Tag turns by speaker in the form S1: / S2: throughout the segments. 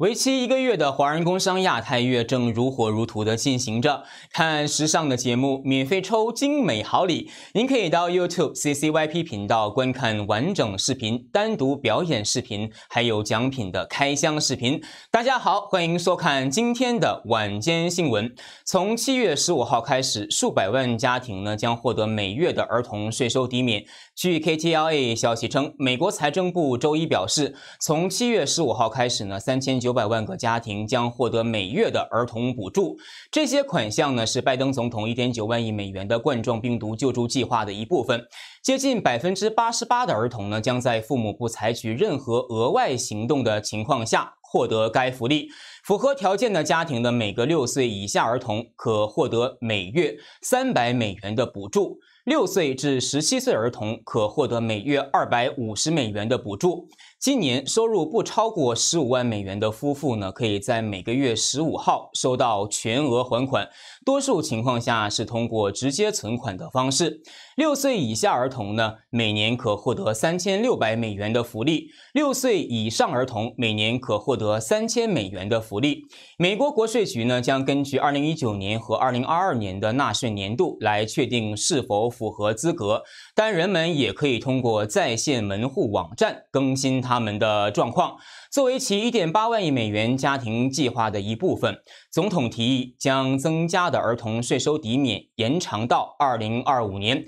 S1: 为期一个月的华人工商亚太月正如火如荼的进行着，看时尚的节目，免费抽精美好礼。您可以到 YouTube C C Y P 频道观看完整视频、单独表演视频，还有奖品的开箱视频。大家好，欢迎收看今天的晚间新闻。从七月十五号开始，数百万家庭呢将获得每月的儿童税收抵免。据 K T L A 消息称，美国财政部周一表示，从七月十五号开始呢，三千九。九百万个家庭将获得每月的儿童补助，这些款项呢是拜登总统一点九万亿美元的冠状病毒救助计划的一部分。接近百分之八十八的儿童呢将在父母不采取任何额外行动的情况下获得该福利。符合条件的家庭的每个六岁以下儿童可获得每月三百美元的补助，六岁至十七岁儿童可获得每月二百五十美元的补助。今年收入不超过十五万美元的夫妇呢，可以在每个月十五号收到全额还款，多数情况下是通过直接存款的方式。六岁以下儿童呢，每年可获得三千六百美元的福利；六岁以上儿童每年可获得三千美元的福利。美国国税局呢，将根据二零一九年和二零二二年的纳税年度来确定是否符合资格，但人们也可以通过在线门户网站更新它。他们的状况，作为其一点八万亿美元家庭计划的一部分，总统提议将增加的儿童税收抵免延长到二零二五年。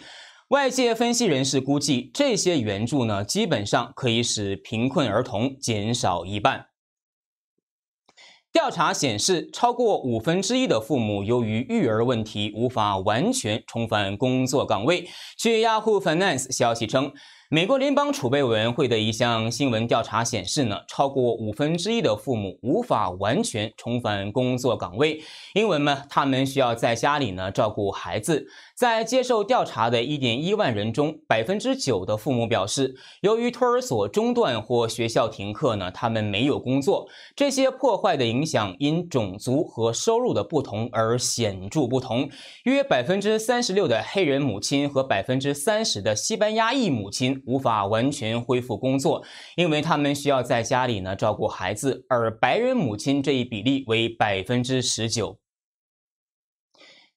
S1: 外界分析人士估计，这些援助呢，基本上可以使贫困儿童减少一半。调查显示，超过五分之一的父母由于育儿问题无法完全重返工作岗位。据 Yahoo Finance 消息称。美国联邦储备委员会的一项新闻调查显示呢，超过五分之一的父母无法完全重返工作岗位，因为呢，他们需要在家里呢照顾孩子。在接受调查的1.1万人中，百分之九的父母表示，由于托儿所中断或学校停课呢，他们没有工作。这些破坏的影响因种族和收入的不同而显著不同。约百分之三十六的黑人母亲和百分之三十的西班牙裔母亲。无法完全恢复工作，因为他们需要在家里呢照顾孩子，而白人母亲这一比例为百分之十九。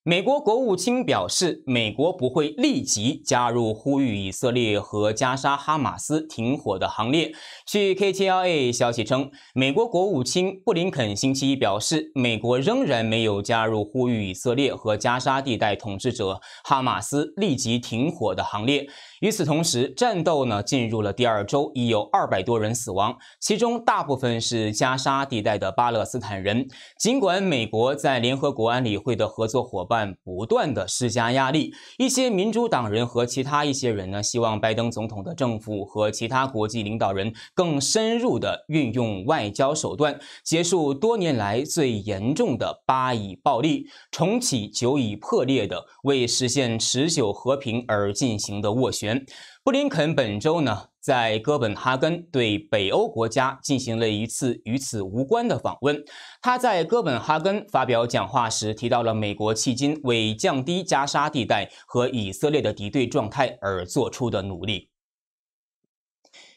S1: 美国国务卿表示，美国不会立即加入呼吁以色列和加沙哈马斯停火的行列。据 KTLA 消息称，美国国务卿布林肯星期一表示，美国仍然没有加入呼吁以色列和加沙地带统治者哈马斯立即停火的行列。与此同时，战斗呢进入了第二周，已有二百多人死亡，其中大部分是加沙地带的巴勒斯坦人。尽管美国在联合国安理会的合作伙伴。不断的施加压力，一些民主党人和其他一些人呢，希望拜登总统的政府和其他国际领导人更深入的运用外交手段，结束多年来最严重的巴以暴力，重启久已破裂的为实现持久和平而进行的斡旋。布林肯本周呢，在哥本哈根对北欧国家进行了一次与此无关的访问。他在哥本哈根发表讲话时提到了美国迄今为降低加沙地带和以色列的敌对状态而做出的努力。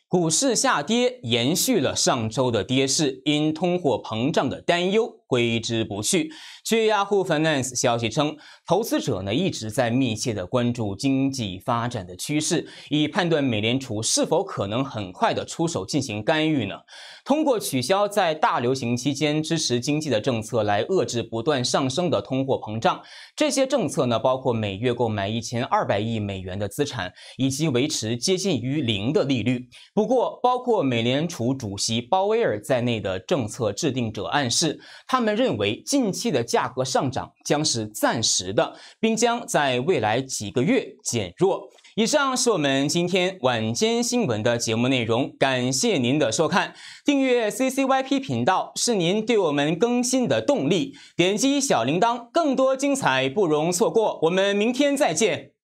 S1: 股市下跌延续了上周的跌势，因通货膨胀的担忧。挥之不去。据 Yahoo Finance 消息称，投资者呢一直在密切的关注经济发展的趋势，以判断美联储是否可能很快的出手进行干预呢？通过取消在大流行期间支持经济的政策来遏制不断上升的通货膨胀。这些政策呢包括每月购买一千二百亿美元的资产以及维持接近于零的利率。不过，包括美联储主席鲍威尔在内的政策制定者暗示，他。他们认为近期的价格上涨将是暂时的，并将在未来几个月减弱。以上是我们今天晚间新闻的节目内容，感谢您的收看。订阅 CCYP 频道是您对我们更新的动力。点击小铃铛，更多精彩不容错过。我们明天再见。